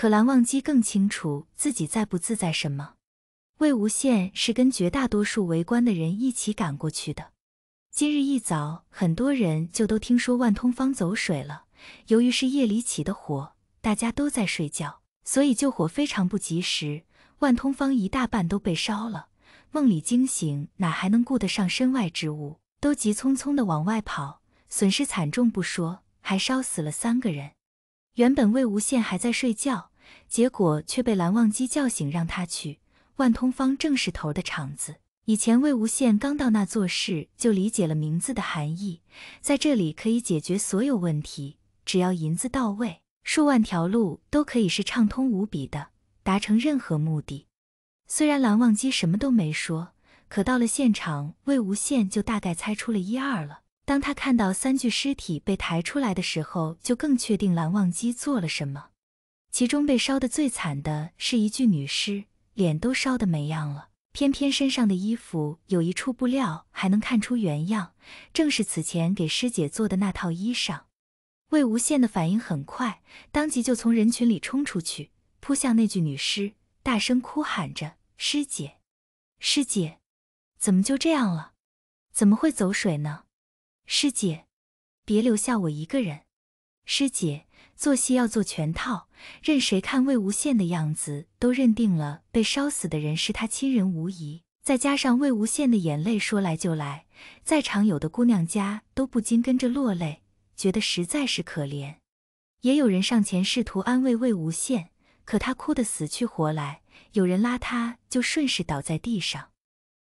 可蓝忘机更清楚自己在不自在什么，魏无羡是跟绝大多数围观的人一起赶过去的。今日一早，很多人就都听说万通方走水了。由于是夜里起的火，大家都在睡觉，所以救火非常不及时。万通方一大半都被烧了。梦里惊醒，哪还能顾得上身外之物？都急匆匆的往外跑，损失惨重不说，还烧死了三个人。原本魏无羡还在睡觉。结果却被蓝忘机叫醒，让他去万通方正是头的厂子。以前魏无羡刚到那做事，就理解了名字的含义，在这里可以解决所有问题，只要银子到位，数万条路都可以是畅通无比的，达成任何目的。虽然蓝忘机什么都没说，可到了现场，魏无羡就大概猜出了一二了。当他看到三具尸体被抬出来的时候，就更确定蓝忘机做了什么。其中被烧得最惨的是一具女尸，脸都烧得没样了，偏偏身上的衣服有一处布料还能看出原样，正是此前给师姐做的那套衣裳。魏无羡的反应很快，当即就从人群里冲出去，扑向那具女尸，大声哭喊着：“师姐，师姐，怎么就这样了？怎么会走水呢？师姐，别留下我一个人，师姐。”做戏要做全套，任谁看魏无羡的样子，都认定了被烧死的人是他亲人无疑。再加上魏无羡的眼泪说来就来，在场有的姑娘家都不禁跟着落泪，觉得实在是可怜。也有人上前试图安慰魏无羡，可他哭得死去活来，有人拉他就顺势倒在地上。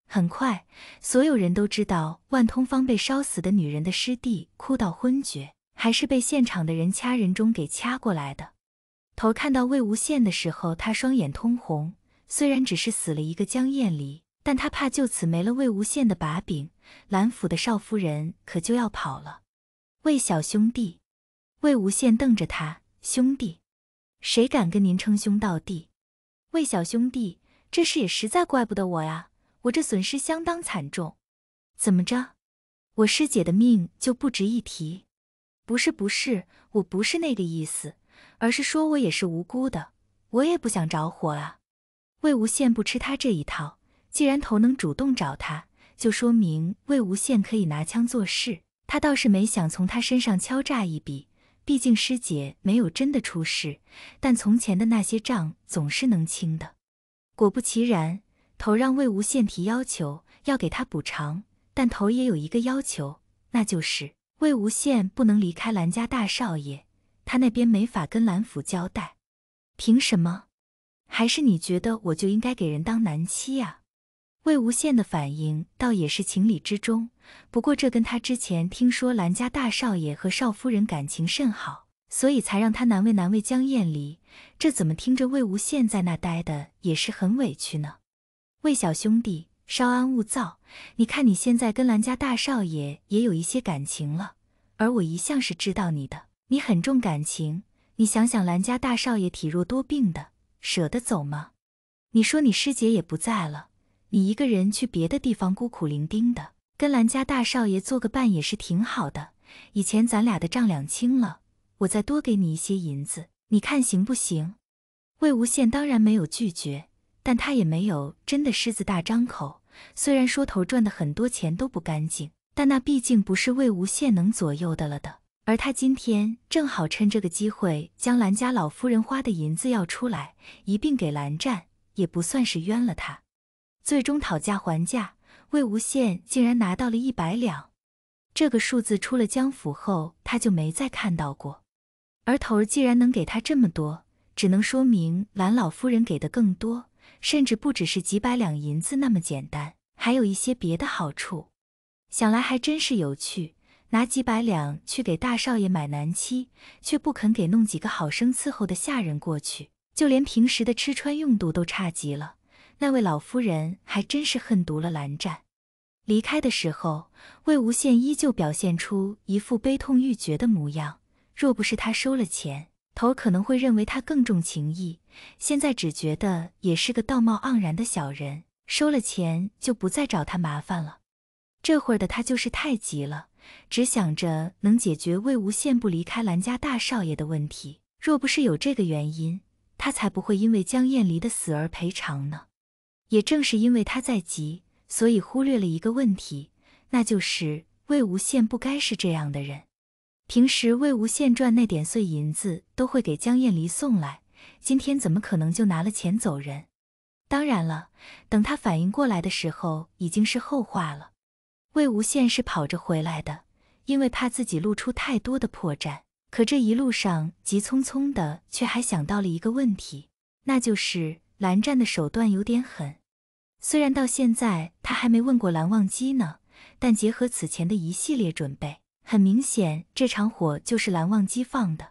很快，所有人都知道万通方被烧死的女人的师弟哭到昏厥。还是被现场的人掐人中给掐过来的。头看到魏无羡的时候，他双眼通红。虽然只是死了一个江厌离，但他怕就此没了魏无羡的把柄，蓝府的少夫人可就要跑了。魏小兄弟，魏无羡瞪着他，兄弟，谁敢跟您称兄道弟？魏小兄弟，这事也实在怪不得我呀，我这损失相当惨重。怎么着，我师姐的命就不值一提？不是不是，我不是那个意思，而是说我也是无辜的，我也不想着火啊。魏无羡不吃他这一套，既然头能主动找他，就说明魏无羡可以拿枪做事。他倒是没想从他身上敲诈一笔，毕竟师姐没有真的出事，但从前的那些账总是能清的。果不其然，头让魏无羡提要求，要给他补偿，但头也有一个要求，那就是。魏无羡不能离开兰家大少爷，他那边没法跟兰府交代。凭什么？还是你觉得我就应该给人当男妻啊？魏无羡的反应倒也是情理之中，不过这跟他之前听说兰家大少爷和少夫人感情甚好，所以才让他难为难为江厌离。这怎么听着魏无羡在那待的也是很委屈呢？魏小兄弟。稍安勿躁。你看，你现在跟兰家大少爷也有一些感情了，而我一向是知道你的，你很重感情。你想想，兰家大少爷体弱多病的，舍得走吗？你说你师姐也不在了，你一个人去别的地方孤苦伶仃的，跟兰家大少爷做个伴也是挺好的。以前咱俩的账两清了，我再多给你一些银子，你看行不行？魏无羡当然没有拒绝。但他也没有真的狮子大张口。虽然说头赚的很多钱都不干净，但那毕竟不是魏无羡能左右的了的。而他今天正好趁这个机会，将兰家老夫人花的银子要出来，一并给蓝湛，也不算是冤了他。最终讨价还价，魏无羡竟然拿到了一百两。这个数字出了江府后，他就没再看到过。而头儿既然能给他这么多，只能说明兰老夫人给的更多。甚至不只是几百两银子那么简单，还有一些别的好处。想来还真是有趣，拿几百两去给大少爷买男妻，却不肯给弄几个好生伺候的下人过去，就连平时的吃穿用度都差极了。那位老夫人还真是恨毒了蓝湛。离开的时候，魏无羡依旧表现出一副悲痛欲绝的模样。若不是他收了钱。头可能会认为他更重情义，现在只觉得也是个道貌盎然的小人，收了钱就不再找他麻烦了。这会儿的他就是太急了，只想着能解决魏无羡不离开兰家大少爷的问题。若不是有这个原因，他才不会因为江厌离的死而赔偿呢。也正是因为他在急，所以忽略了一个问题，那就是魏无羡不该是这样的人。平时魏无羡赚那点碎银子都会给江厌离送来，今天怎么可能就拿了钱走人？当然了，等他反应过来的时候已经是后话了。魏无羡是跑着回来的，因为怕自己露出太多的破绽。可这一路上急匆匆的，却还想到了一个问题，那就是蓝湛的手段有点狠。虽然到现在他还没问过蓝忘机呢，但结合此前的一系列准备。很明显，这场火就是蓝忘机放的，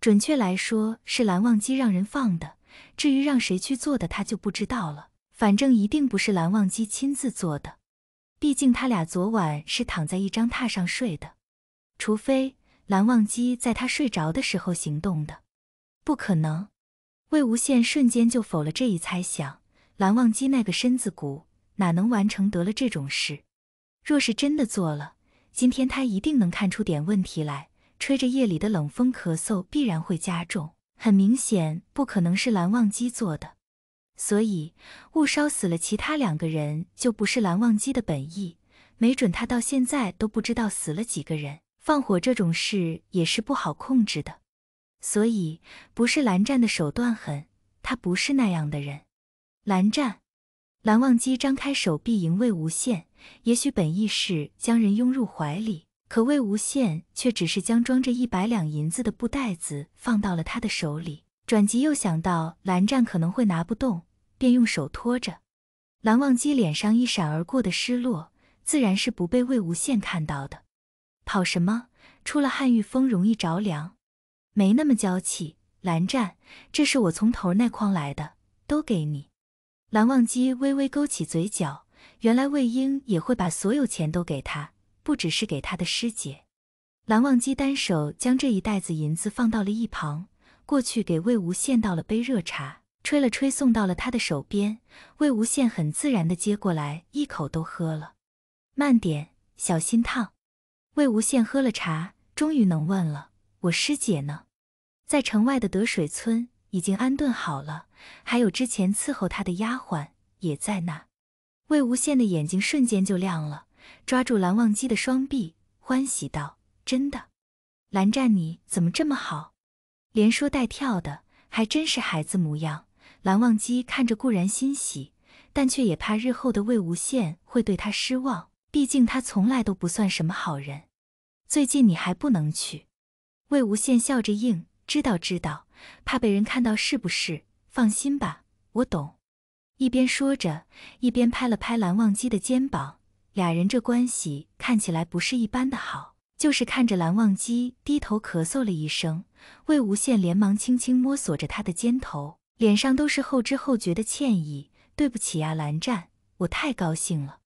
准确来说是蓝忘机让人放的。至于让谁去做的，他就不知道了。反正一定不是蓝忘机亲自做的，毕竟他俩昨晚是躺在一张榻上睡的，除非蓝忘机在他睡着的时候行动的，不可能。魏无羡瞬间就否了这一猜想，蓝忘机那个身子骨哪能完成得了这种事？若是真的做了。今天他一定能看出点问题来，吹着夜里的冷风咳嗽必然会加重。很明显，不可能是蓝忘机做的，所以误烧死了其他两个人就不是蓝忘机的本意。没准他到现在都不知道死了几个人。放火这种事也是不好控制的，所以不是蓝湛的手段狠，他不是那样的人。蓝湛，蓝忘机张开手臂迎魏无羡。也许本意是将人拥入怀里，可魏无羡却只是将装着一百两银子的布袋子放到了他的手里。转急又想到蓝湛可能会拿不动，便用手托着。蓝忘机脸上一闪而过的失落，自然是不被魏无羡看到的。跑什么？出了汉玉峰容易着凉，没那么娇气。蓝湛，这是我从头那筐来的，都给你。蓝忘机微微勾起嘴角。原来魏婴也会把所有钱都给他，不只是给他的师姐。蓝忘机单手将这一袋子银子放到了一旁，过去给魏无羡倒了杯热茶，吹了吹，送到了他的手边。魏无羡很自然的接过来，一口都喝了。慢点，小心烫。魏无羡喝了茶，终于能问了：“我师姐呢？在城外的得水村已经安顿好了，还有之前伺候他的丫鬟也在那。”魏无羡的眼睛瞬间就亮了，抓住蓝忘机的双臂，欢喜道：“真的，蓝湛，你怎么这么好？”连说带跳的，还真是孩子模样。蓝忘机看着固然欣喜，但却也怕日后的魏无羡会对他失望，毕竟他从来都不算什么好人。最近你还不能去。魏无羡笑着应：“知道知道，怕被人看到是不是？放心吧，我懂。”一边说着，一边拍了拍蓝忘机的肩膀。俩人这关系看起来不是一般的好，就是看着蓝忘机低头咳嗽了一声，魏无羡连忙轻轻摸索着他的肩头，脸上都是后知后觉的歉意：“对不起啊，蓝湛，我太高兴了。”